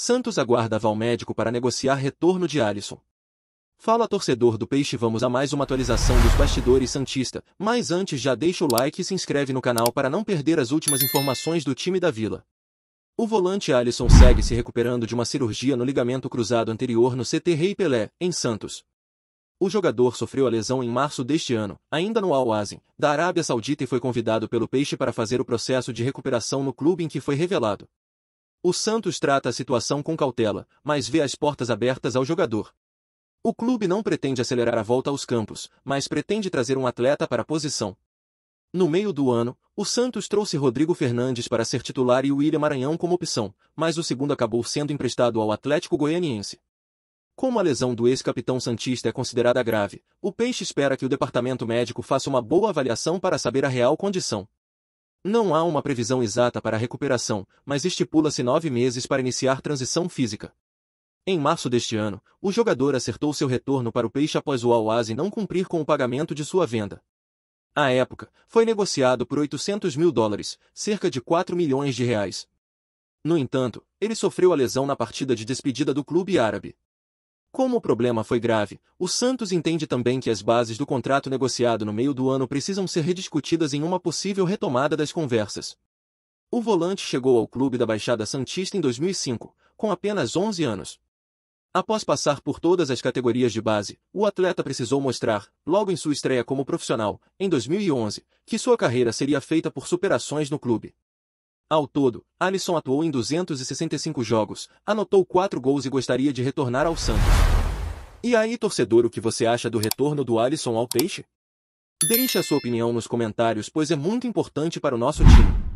Santos aguardava o médico para negociar retorno de Alisson. Fala torcedor do Peixe, vamos a mais uma atualização dos bastidores Santista, mas antes já deixa o like e se inscreve no canal para não perder as últimas informações do time da Vila. O volante Alisson segue se recuperando de uma cirurgia no ligamento cruzado anterior no CT Rei Pelé, em Santos. O jogador sofreu a lesão em março deste ano, ainda no Al-Azim, da Arábia Saudita e foi convidado pelo Peixe para fazer o processo de recuperação no clube em que foi revelado. O Santos trata a situação com cautela, mas vê as portas abertas ao jogador. O clube não pretende acelerar a volta aos campos, mas pretende trazer um atleta para a posição. No meio do ano, o Santos trouxe Rodrigo Fernandes para ser titular e William Maranhão como opção, mas o segundo acabou sendo emprestado ao Atlético Goianiense. Como a lesão do ex-capitão Santista é considerada grave, o Peixe espera que o departamento médico faça uma boa avaliação para saber a real condição. Não há uma previsão exata para a recuperação, mas estipula-se nove meses para iniciar transição física. Em março deste ano, o jogador acertou seu retorno para o Peixe após o al não cumprir com o pagamento de sua venda. A época, foi negociado por 800 mil dólares, cerca de 4 milhões de reais. No entanto, ele sofreu a lesão na partida de despedida do clube árabe. Como o problema foi grave, o Santos entende também que as bases do contrato negociado no meio do ano precisam ser rediscutidas em uma possível retomada das conversas. O volante chegou ao clube da Baixada Santista em 2005, com apenas 11 anos. Após passar por todas as categorias de base, o atleta precisou mostrar, logo em sua estreia como profissional, em 2011, que sua carreira seria feita por superações no clube. Ao todo, Alisson atuou em 265 jogos, anotou 4 gols e gostaria de retornar ao Santos. E aí, torcedor, o que você acha do retorno do Alisson ao Peixe? Deixe a sua opinião nos comentários, pois é muito importante para o nosso time.